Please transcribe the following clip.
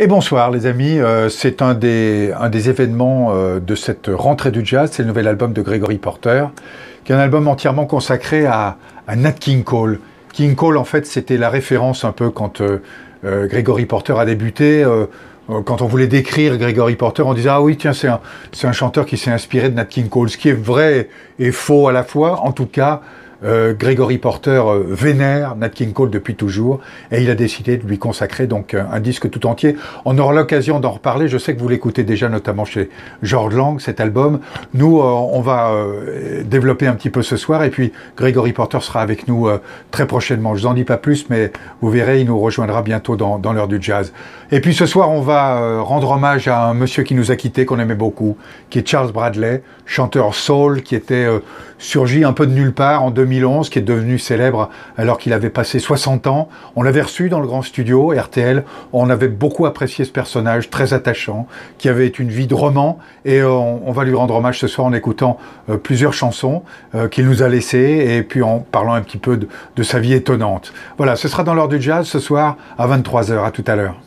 Et bonsoir les amis, euh, c'est un des, un des événements euh, de cette rentrée du jazz, c'est le nouvel album de Gregory Porter, qui est un album entièrement consacré à, Nat King Cole. King Cole en fait c'était la référence un peu quand euh, Gregory Porter a débuté, quand on voulait décrire Gregory Porter, on disait ah oui tiens c'est un, un chanteur qui s'est inspiré de Nat King Cole, ce qui est vrai et faux à la fois, en tout cas euh, Grégory Gregory Porter euh, vénère Nat King Cole depuis toujours et il a décidé de lui consacrer donc euh, un, disque tout entier. On aura l'occasion d'en reparler. Je sais que vous l'écoutez déjà notamment chez George Lang cet album. Nous on va développer un petit peu ce soir et puis Grégory Porter sera avec nous très prochainement. Je n'en dis pas plus mais vous verrez il nous rejoindra bientôt dans, dans l'heure du jazz. Et puis ce soir on va rendre hommage à un monsieur qui nous a quitté qu'on aimait beaucoup qui est Charles Bradley, chanteur soul qui était surgit un peu de nulle part en 2011, qui est devenu célèbre alors qu'il avait passé 60 ans. On l'avait reçu dans le grand studio, RTL, on avait beaucoup apprécié ce personnage, très attachant, qui avait une vie de roman, et euh, on, va lui rendre hommage ce soir en écoutant euh, plusieurs chansons euh, qu'il nous a laissées, et puis en parlant un petit peu de, de sa vie étonnante. Voilà, ce sera dans l'heure du jazz ce soir à 23h, à tout à l'heure.